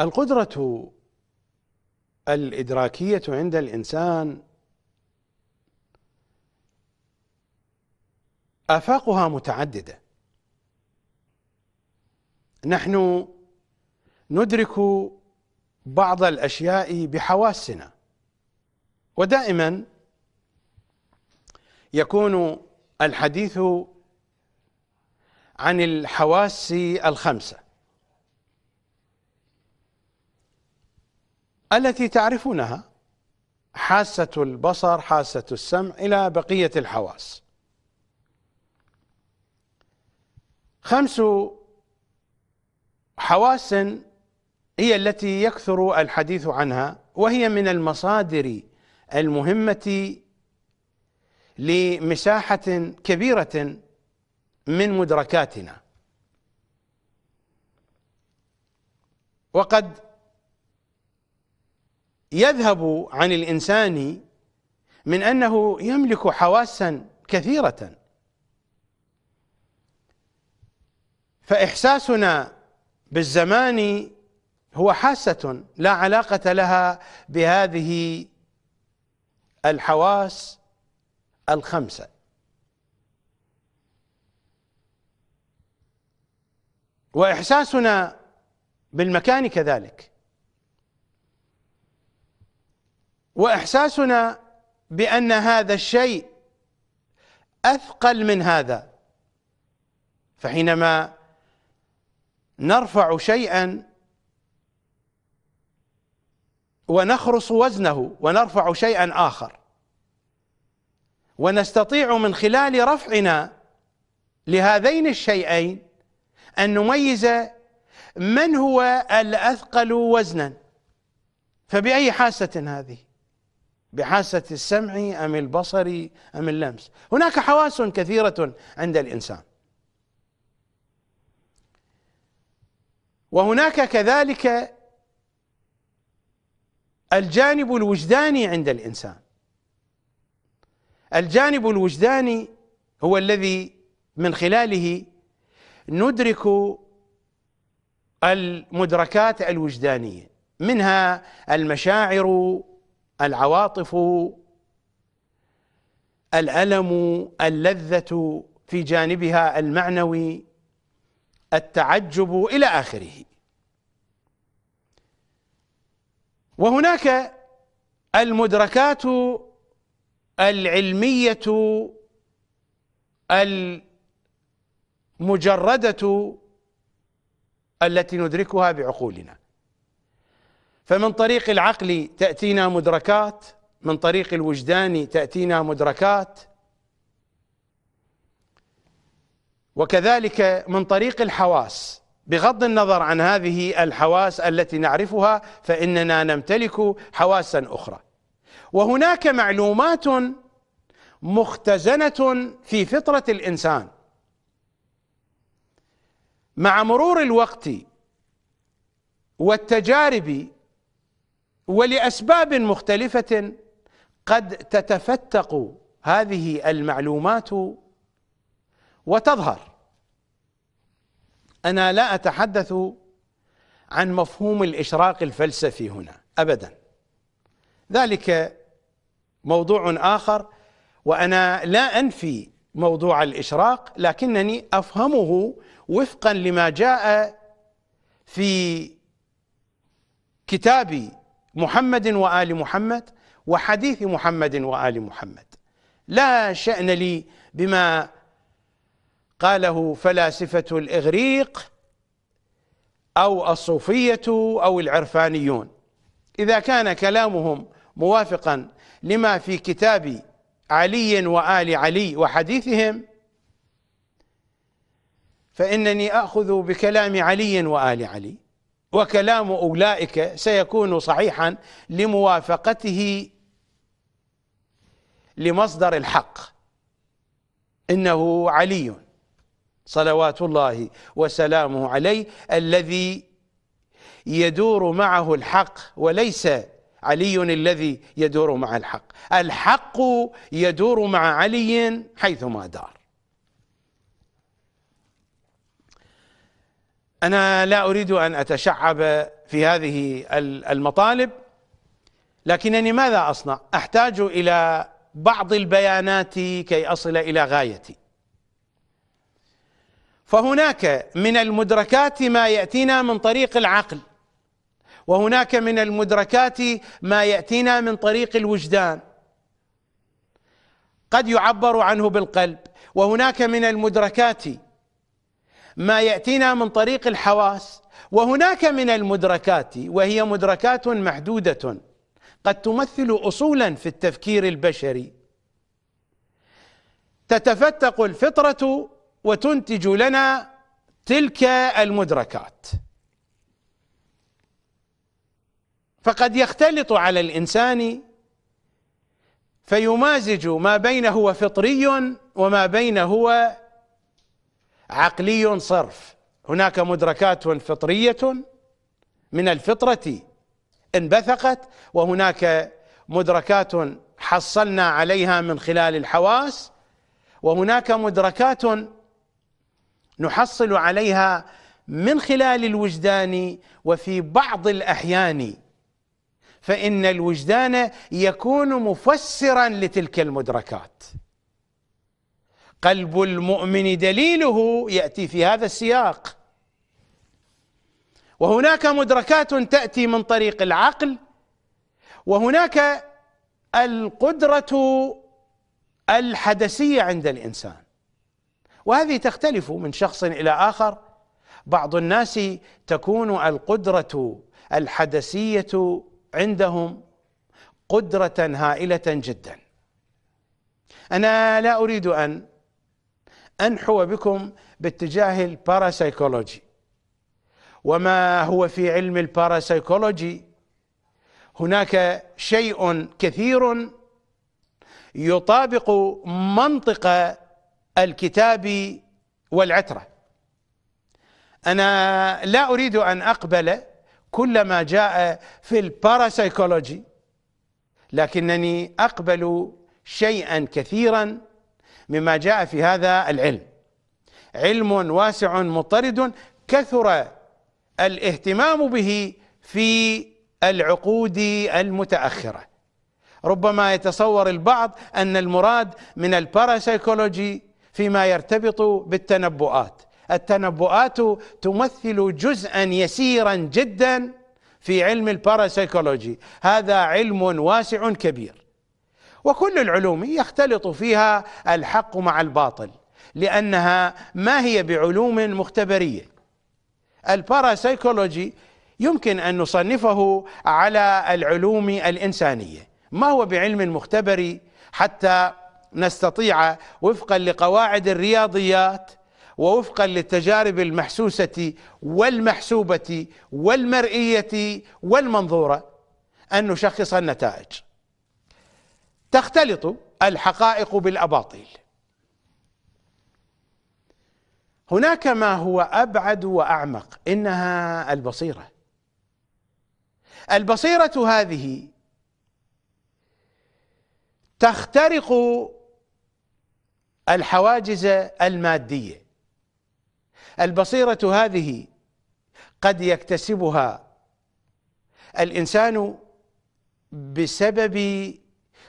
القدرة الإدراكية عند الإنسان آفاقها متعددة نحن ندرك بعض الأشياء بحواسنا ودائما يكون الحديث عن الحواس الخمسه التي تعرفونها حاسة البصر حاسة السمع إلى بقية الحواس خمس حواس هي التي يكثر الحديث عنها وهي من المصادر المهمة لمساحة كبيرة من مدركاتنا وقد يذهب عن الإنسان من أنه يملك حواسا كثيرة فإحساسنا بالزمان هو حاسة لا علاقة لها بهذه الحواس الخمسة وإحساسنا بالمكان كذلك واحساسنا بان هذا الشيء اثقل من هذا فحينما نرفع شيئا ونخرص وزنه ونرفع شيئا اخر ونستطيع من خلال رفعنا لهذين الشيئين ان نميز من هو الاثقل وزنا فباي حاسه هذه بحاسة السمع أم البصر أم اللمس هناك حواس كثيرة عند الإنسان وهناك كذلك الجانب الوجداني عند الإنسان الجانب الوجداني هو الذي من خلاله ندرك المدركات الوجدانيه منها المشاعر العواطف الالم اللذه في جانبها المعنوي التعجب الى اخره وهناك المدركات العلميه المجرده التي ندركها بعقولنا فمن طريق العقل تأتينا مدركات من طريق الوجدان تأتينا مدركات وكذلك من طريق الحواس بغض النظر عن هذه الحواس التي نعرفها فإننا نمتلك حواسا أخرى وهناك معلومات مختزنة في فطرة الإنسان مع مرور الوقت والتجارب ولاسباب مختلفه قد تتفتق هذه المعلومات وتظهر انا لا اتحدث عن مفهوم الاشراق الفلسفي هنا ابدا ذلك موضوع اخر وانا لا انفي موضوع الاشراق لكنني افهمه وفقا لما جاء في كتابي محمد وآل محمد وحديث محمد وآل محمد لا شأن لي بما قاله فلاسفة الإغريق أو الصوفية أو العرفانيون إذا كان كلامهم موافقا لما في كتاب علي وآل علي وحديثهم فإنني آخذ بكلام علي وآل علي وكلام أولئك سيكون صحيحا لموافقته لمصدر الحق إنه علي صلوات الله وسلامه عليه الذي يدور معه الحق وليس علي الذي يدور مع الحق الحق يدور مع علي حيثما دار انا لا اريد ان اتشعب في هذه المطالب لكنني ماذا اصنع؟ احتاج الى بعض البيانات كي اصل الى غايتي. فهناك من المدركات ما ياتينا من طريق العقل وهناك من المدركات ما ياتينا من طريق الوجدان قد يعبر عنه بالقلب وهناك من المدركات ما ياتينا من طريق الحواس وهناك من المدركات وهي مدركات محدوده قد تمثل اصولا في التفكير البشري تتفتق الفطره وتنتج لنا تلك المدركات فقد يختلط على الانسان فيمازج ما بين هو فطري وما بين هو عقلي صرف هناك مدركات فطرية من الفطرة انبثقت وهناك مدركات حصلنا عليها من خلال الحواس وهناك مدركات نحصل عليها من خلال الوجدان وفي بعض الأحيان فإن الوجدان يكون مفسرا لتلك المدركات قلب المؤمن دليله ياتي في هذا السياق وهناك مدركات تاتي من طريق العقل وهناك القدره الحدسيه عند الانسان وهذه تختلف من شخص الى اخر بعض الناس تكون القدره الحدسيه عندهم قدره هائله جدا انا لا اريد ان أنحو بكم باتجاه الباراسيكولوجي وما هو في علم الباراسيكولوجي هناك شيء كثير يطابق منطق الكتاب والعترة أنا لا أريد أن أقبل كل ما جاء في الباراسيكولوجي لكنني أقبل شيئا كثيرا مما جاء في هذا العلم علم واسع مطرد كثر الاهتمام به في العقود المتاخره ربما يتصور البعض ان المراد من الباراسيكولوجي فيما يرتبط بالتنبؤات التنبؤات تمثل جزءا يسيرا جدا في علم الباراسيكولوجي هذا علم واسع كبير وكل العلوم يختلط فيها الحق مع الباطل لأنها ما هي بعلوم مختبرية الباراسيكولوجي يمكن أن نصنفه على العلوم الإنسانية ما هو بعلم مختبري حتى نستطيع وفقا لقواعد الرياضيات ووفقا للتجارب المحسوسة والمحسوبة والمرئية والمنظورة أن نشخص النتائج تختلط الحقائق بالاباطيل هناك ما هو ابعد واعمق انها البصيره البصيره هذه تخترق الحواجز الماديه البصيره هذه قد يكتسبها الانسان بسبب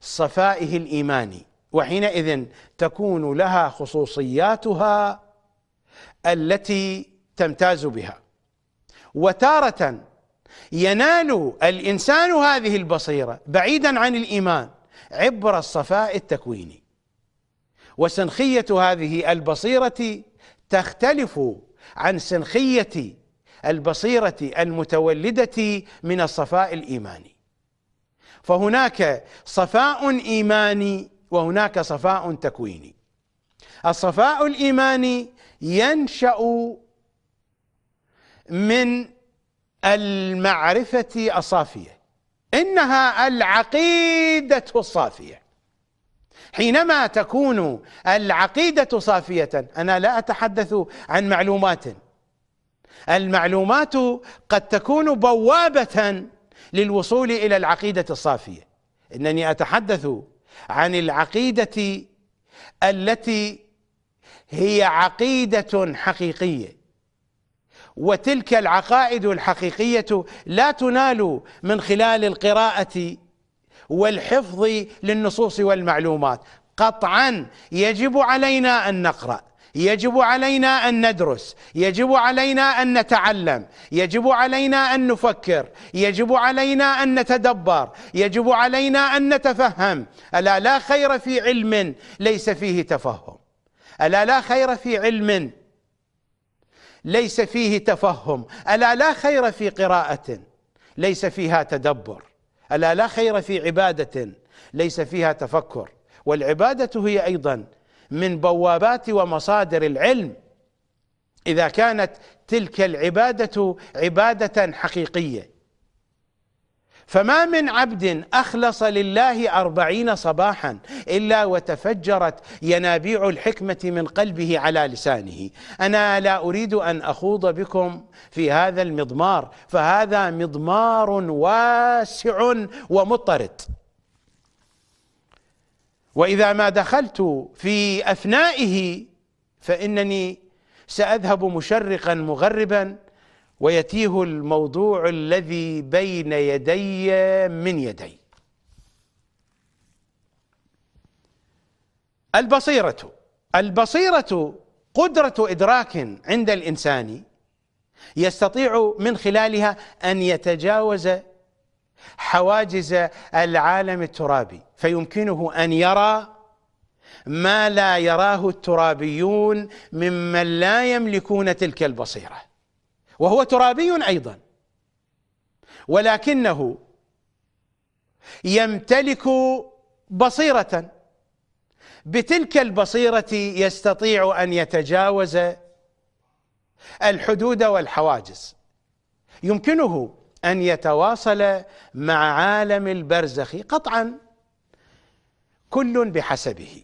صفائه الايماني وحينئذ تكون لها خصوصياتها التي تمتاز بها وتاره ينال الانسان هذه البصيره بعيدا عن الايمان عبر الصفاء التكويني وسنخيه هذه البصيره تختلف عن سنخيه البصيره المتولده من الصفاء الايماني فهناك صفاء ايماني وهناك صفاء تكويني الصفاء الايماني ينشا من المعرفه الصافيه انها العقيده الصافيه حينما تكون العقيده صافيه انا لا اتحدث عن معلومات المعلومات قد تكون بوابه للوصول الى العقيده الصافيه انني اتحدث عن العقيده التي هي عقيده حقيقيه وتلك العقائد الحقيقيه لا تنال من خلال القراءه والحفظ للنصوص والمعلومات قطعا يجب علينا ان نقرا يجب علينا ان ندرس يجب علينا ان نتعلم يجب علينا ان نفكر يجب علينا ان نتدبر يجب علينا ان نتفهم الا لا خير في علم ليس فيه تفهم الا لا خير في علم ليس فيه تفهم الا لا خير في قراءه ليس فيها تدبر الا لا خير في عباده ليس فيها تفكر والعباده هي ايضا من بوابات ومصادر العلم اذا كانت تلك العباده عباده حقيقيه فما من عبد اخلص لله اربعين صباحا الا وتفجرت ينابيع الحكمه من قلبه على لسانه انا لا اريد ان اخوض بكم في هذا المضمار فهذا مضمار واسع ومطرد واذا ما دخلت في اثنائه فانني ساذهب مشرقا مغربا ويتيه الموضوع الذي بين يدي من يدي البصيره البصيره قدره ادراك عند الانسان يستطيع من خلالها ان يتجاوز حواجز العالم الترابي فيمكنه ان يرى ما لا يراه الترابيون ممن لا يملكون تلك البصيره وهو ترابي ايضا ولكنه يمتلك بصيره بتلك البصيره يستطيع ان يتجاوز الحدود والحواجز يمكنه أن يتواصل مع عالم البرزخ قطعا كل بحسبه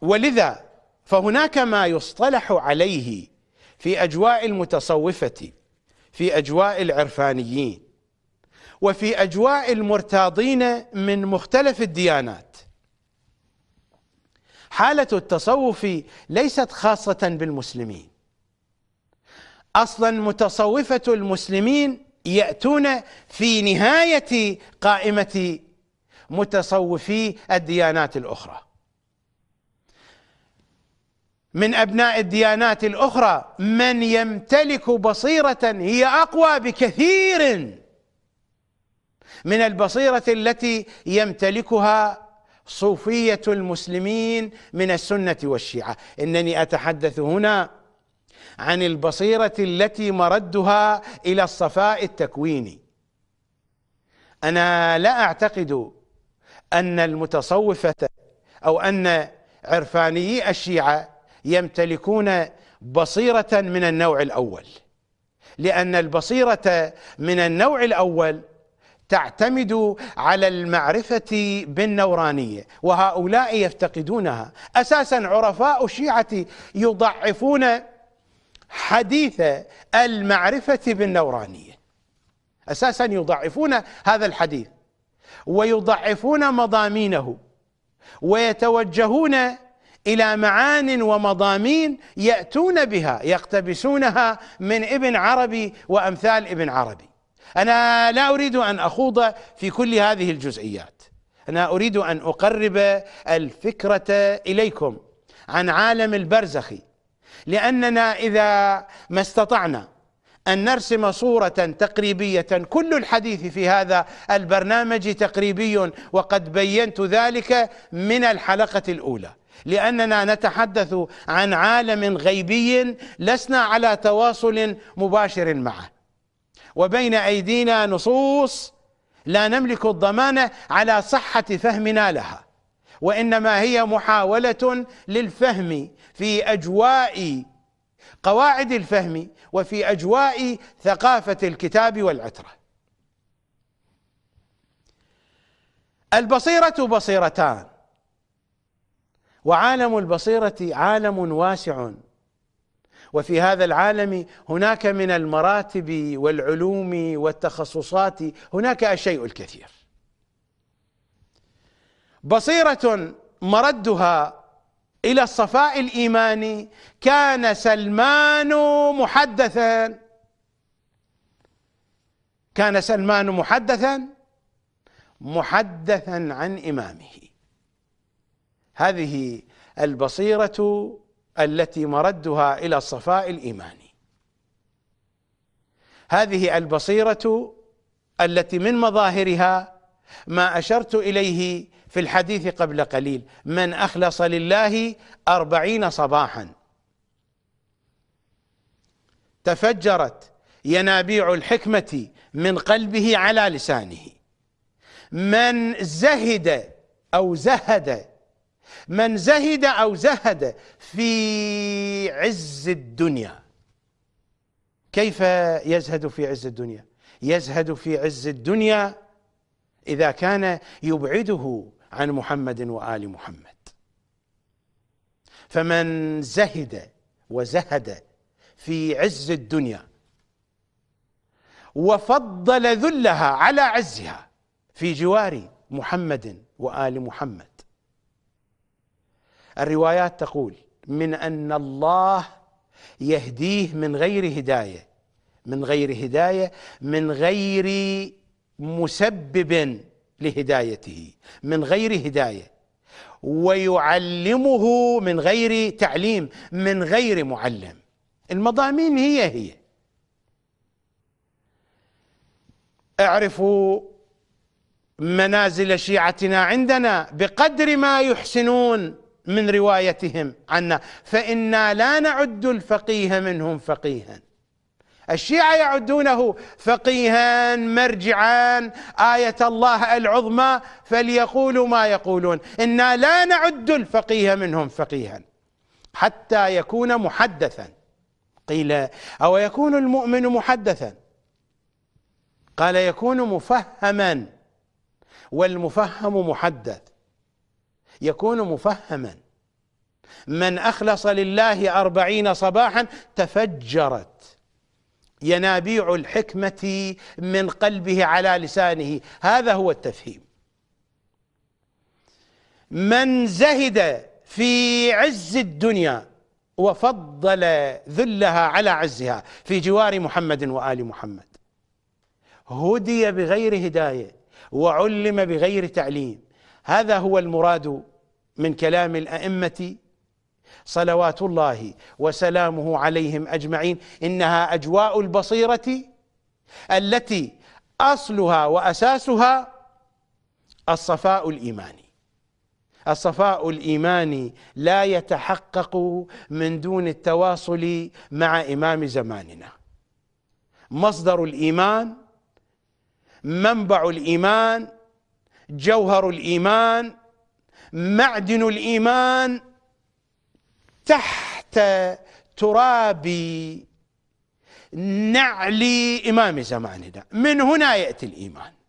ولذا فهناك ما يصطلح عليه في أجواء المتصوفة في أجواء العرفانيين وفي أجواء المرتاضين من مختلف الديانات حالة التصوف ليست خاصة بالمسلمين اصلا متصوفه المسلمين ياتون في نهايه قائمه متصوفي الديانات الاخرى من ابناء الديانات الاخرى من يمتلك بصيره هي اقوى بكثير من البصيره التي يمتلكها صوفيه المسلمين من السنه والشيعه انني اتحدث هنا عن البصيرة التي مردها إلى الصفاء التكويني أنا لا أعتقد أن المتصوفة أو أن عرفانيي الشيعة يمتلكون بصيرة من النوع الأول لأن البصيرة من النوع الأول تعتمد على المعرفة بالنورانية وهؤلاء يفتقدونها أساسا عرفاء الشيعة يضعفون حديث المعرفة بالنورانية أساسا يضعفون هذا الحديث ويضعفون مضامينه ويتوجهون إلى معان ومضامين يأتون بها يقتبسونها من ابن عربي وأمثال ابن عربي أنا لا أريد أن أخوض في كل هذه الجزئيات أنا أريد أن أقرب الفكرة إليكم عن عالم البرزخي لاننا اذا ما استطعنا ان نرسم صوره تقريبيه كل الحديث في هذا البرنامج تقريبي وقد بينت ذلك من الحلقه الاولى لاننا نتحدث عن عالم غيبي لسنا على تواصل مباشر معه وبين ايدينا نصوص لا نملك الضمان على صحه فهمنا لها وانما هي محاوله للفهم في اجواء قواعد الفهم وفي اجواء ثقافه الكتاب والعتره البصيره بصيرتان وعالم البصيره عالم واسع وفي هذا العالم هناك من المراتب والعلوم والتخصصات هناك الشيء الكثير بصيره مردها الى الصفاء الايماني كان سلمان محدثا كان سلمان محدثا محدثا عن امامه هذه البصيره التي مردها الى الصفاء الايماني هذه البصيره التي من مظاهرها ما اشرت اليه في الحديث قبل قليل من أخلص لله أربعين صباحا تفجرت ينابيع الحكمة من قلبه على لسانه من زهد أو زهد من زهد أو زهد في عز الدنيا كيف يزهد في عز الدنيا يزهد في عز الدنيا إذا كان يبعده عن محمد وال محمد فمن زهد وزهد في عز الدنيا وفضل ذلها على عزها في جوار محمد وال محمد الروايات تقول من ان الله يهديه من غير هدايه من غير هدايه من غير مسبب لهدايته من غير هدايه ويعلمه من غير تعليم من غير معلم المضامين هي هي اعرفوا منازل شيعتنا عندنا بقدر ما يحسنون من روايتهم عنا فإنا لا نعد الفقيه منهم فقيها الشيعة يعدونه فقيها مرجعا آية الله العظمى فليقولوا ما يقولون إنا لا نعد الفقيه منهم فقيها حتى يكون محدثا قيل أو يكون المؤمن محدثا قال يكون مفهما والمفهم محدث يكون مفهما من أخلص لله أربعين صباحا تفجرت ينابيع الحكمة من قلبه على لسانه هذا هو التفهيم من زهد في عز الدنيا وفضل ذلها على عزها في جوار محمد وآل محمد هدي بغير هداية وعلم بغير تعليم هذا هو المراد من كلام الأئمة صلوات الله وسلامه عليهم اجمعين انها اجواء البصيره التي اصلها واساسها الصفاء الايماني الصفاء الايماني لا يتحقق من دون التواصل مع امام زماننا مصدر الايمان منبع الايمان جوهر الايمان معدن الايمان تحت تراب نعل إمام زماننا من هنا يأتي الإيمان